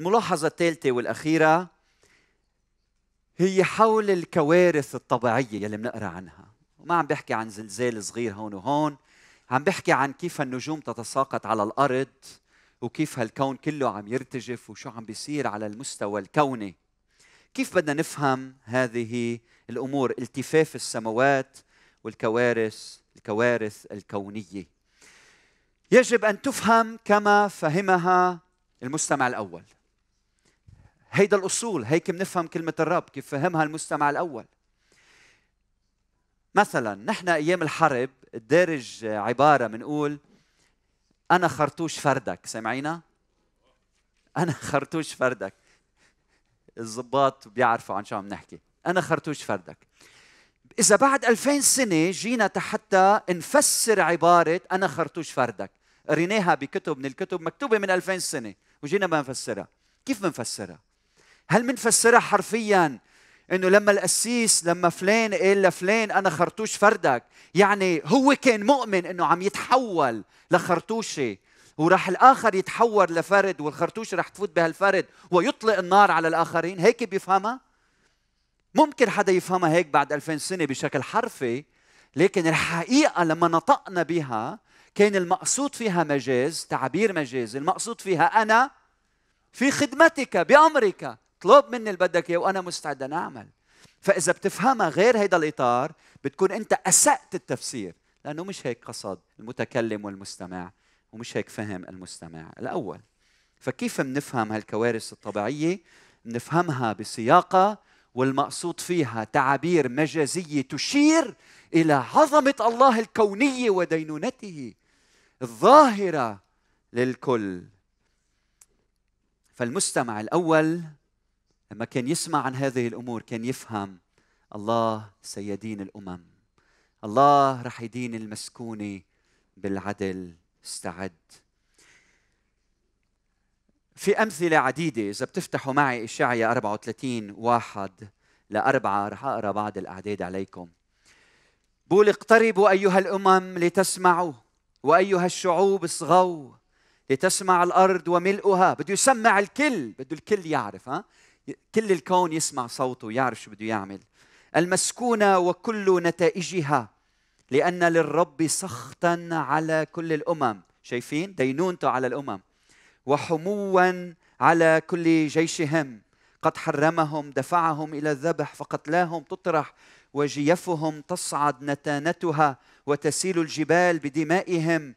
الملاحظة الثالثة والأخيرة هي حول الكوارث الطبيعية يلي بنقرا عنها وما عم بحكي عن زلزال صغير هون وهون عم بحكي عن كيف النجوم تتساقط على الأرض وكيف هالكون كله عم يرتجف وشو عم بيصير على المستوى الكوني كيف بدنا نفهم هذه الأمور التفاف السماوات والكوارث الكوارث الكونية يجب أن تفهم كما فهمها المستمع الأول هيدا الأصول هيك بنفهم كلمة الرب كيف فهمها المستمع الأول مثلا نحن أيام الحرب الدارج عبارة بنقول أنا خرطوش فردك سامعينا؟ أنا خرطوش فردك الضباط بيعرفوا عن شو عم نحكي أنا خرطوش فردك إذا بعد 2000 سنة جينا حتى نفسر عبارة أنا خرطوش فردك قريناها بكتب من الكتب مكتوبة من 2000 سنة وجينا بنفسرها كيف بنفسرها؟ هل منفسرها حرفيا انه لما القسيس لما فلان قال لفلان انا خرطوش فردك يعني هو كان مؤمن انه عم يتحول لخرطوشه وراح الاخر يتحول لفرد والخرطوشه راح تفوت بهالفرد ويطلق النار على الاخرين هيك بيفهمها ممكن حدا يفهمها هيك بعد 2000 سنه بشكل حرفي لكن الحقيقه لما نطقنا بها كان المقصود فيها مجاز تعبير مجاز المقصود فيها انا في خدمتك بامرك اطلب مني اللي بدك اياه وانا مستعد ان اعمل فاذا بتفهمها غير هيدا الاطار بتكون انت اسات التفسير لانه مش هيك قصد المتكلم والمستمع ومش هيك فهم المستمع الاول فكيف بنفهم هالكوارث الطبيعيه بنفهمها بسياقها والمقصود فيها تعابير مجازيه تشير الى عظمه الله الكونيه ودينونته الظاهره للكل فالمستمع الاول لما كان يسمع عن هذه الامور كان يفهم الله سيدين الامم الله رح يدين المسكونه بالعدل استعد في امثله عديده اذا بتفتحوا معي إشعياء 34 واحد لأربعة رح أقرأ بعض الأعداد عليكم بقول اقتربوا أيها الأمم لتسمعوا وأيها الشعوب اصغوا لتسمع الأرض وملؤها بده يسمع الكل بده الكل يعرف ها كل الكون يسمع صوته ويعرف شو بده يعمل المسكونة وكل نتائجها لأن للرب سخطا على كل الأمم شايفين دينونته على الأمم وحموا على كل جيشهم قد حرمهم دفعهم إلى الذبح فقتلاهم تطرح وجيفهم تصعد نتانتها وتسيل الجبال بدمائهم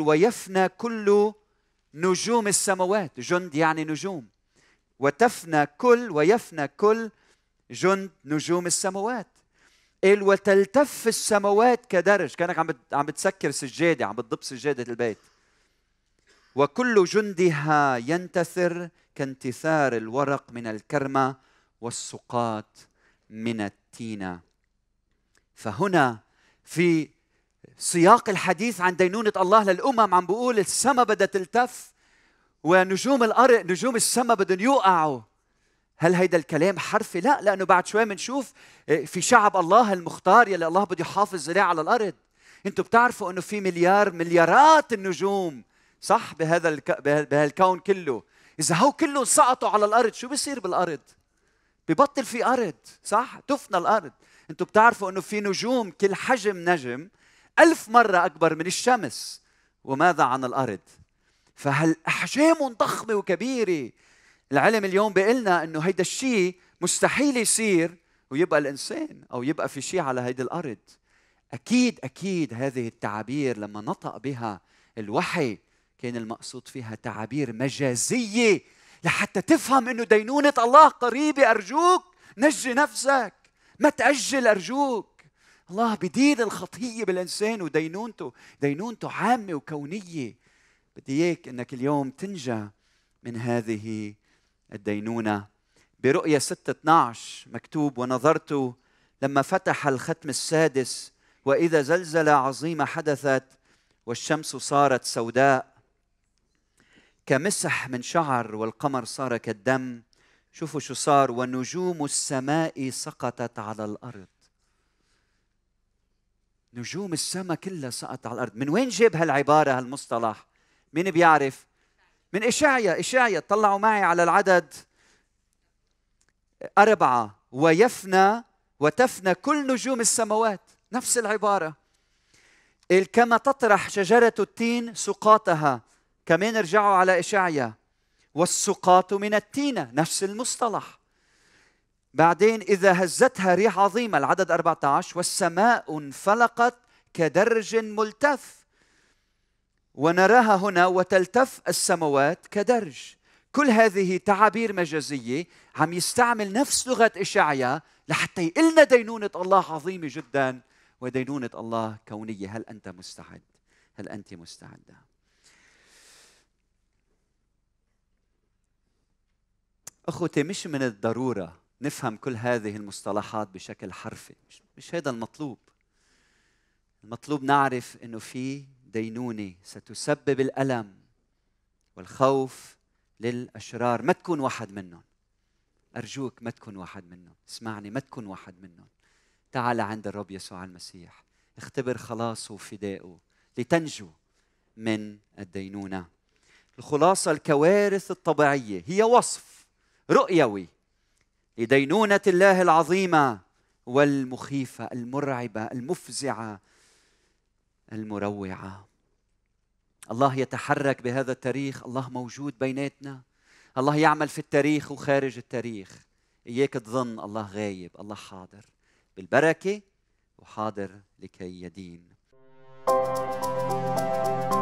ويفنى كل نجوم السماوات جند يعني نجوم وتفنى كل ويفنى كل جند نجوم السماوات قال وتلتف السماوات كدرج كانك عم عم بتسكر سجاده عم بتضب سجاده البيت وكل جندها ينتثر كانتثار الورق من الكرمه والسقاط من التينه فهنا في سياق الحديث عن دينونه الله للامم عم بقول السماء بدها تلتف ونجوم الارض نجوم السماء بدهم يوقعوا هل هيدا الكلام حرفي؟ لا لانه بعد شوي بنشوف آه، في شعب الله المختار يلي الله بده يحافظ عليه على الارض. انتم بتعرفوا انه في مليار مليارات النجوم صح بهذا الك... بهالكون كله، اذا هو كله سقطوا على الارض شو بصير بالارض؟ ببطل في ارض صح؟ تفنى الارض. انتم بتعرفوا انه في نجوم كل حجم نجم ألف مرة أكبر من الشمس وماذا عن الأرض؟ أحجام ضخمه وكبيره العلم اليوم بيقلنا انه هيدا الشيء مستحيل يصير ويبقى الانسان او يبقى في شيء على هيدي الارض اكيد اكيد هذه التعابير لما نطق بها الوحي كان المقصود فيها تعابير مجازيه لحتى تفهم انه دينونه الله قريبه ارجوك نجي نفسك ما تاجل ارجوك الله بدين الخطيه بالانسان ودينونته دينونته عامه وكونيه بدي اياك انك اليوم تنجى من هذه الدينونه برؤيا 6 12 مكتوب ونظرت لما فتح الختم السادس واذا زلزله عظيمه حدثت والشمس صارت سوداء كمسح من شعر والقمر صار كالدم شوفوا شو صار ونجوم السماء سقطت على الارض نجوم السماء كلها سقطت على الارض من وين جاب هالعباره هالمصطلح مين بيعرف من إشعيا إشعيا طلعوا معي على العدد أربعة ويفنى وتفنى كل نجوم السماوات نفس العبارة كما تطرح شجرة التين سقاطها كمان ارجعوا على إشعيا والسقاط من التينة نفس المصطلح بعدين إذا هزتها ريح عظيمة العدد 14 والسماء انفلقت كدرج ملتف ونراها هنا وتلتف السماوات كدرج كل هذه تعابير مجازية عم يستعمل نفس لغة إشعيا لحتى يقلنا دينونة الله عظيمة جدا ودينونة الله كونية هل أنت مستعد؟ هل أنت مستعدة؟ أخوتي مش من الضرورة نفهم كل هذه المصطلحات بشكل حرفي مش, مش هذا المطلوب المطلوب نعرف أنه في دينونه ستسبب الالم والخوف للاشرار ما تكون واحد منهم ارجوك ما تكون واحد منهم اسمعني ما تكون واحد منهم تعال عند الرب يسوع المسيح اختبر خلاصه وفدائه لتنجو من الدينونه الخلاصه الكوارث الطبيعيه هي وصف رؤيوي لدينونه الله العظيمه والمخيفه المرعبه المفزعه المروعه الله يتحرك بهذا التاريخ الله موجود بيناتنا الله يعمل في التاريخ وخارج التاريخ اياك تظن الله غايب الله حاضر بالبركه وحاضر لكي يدين thank you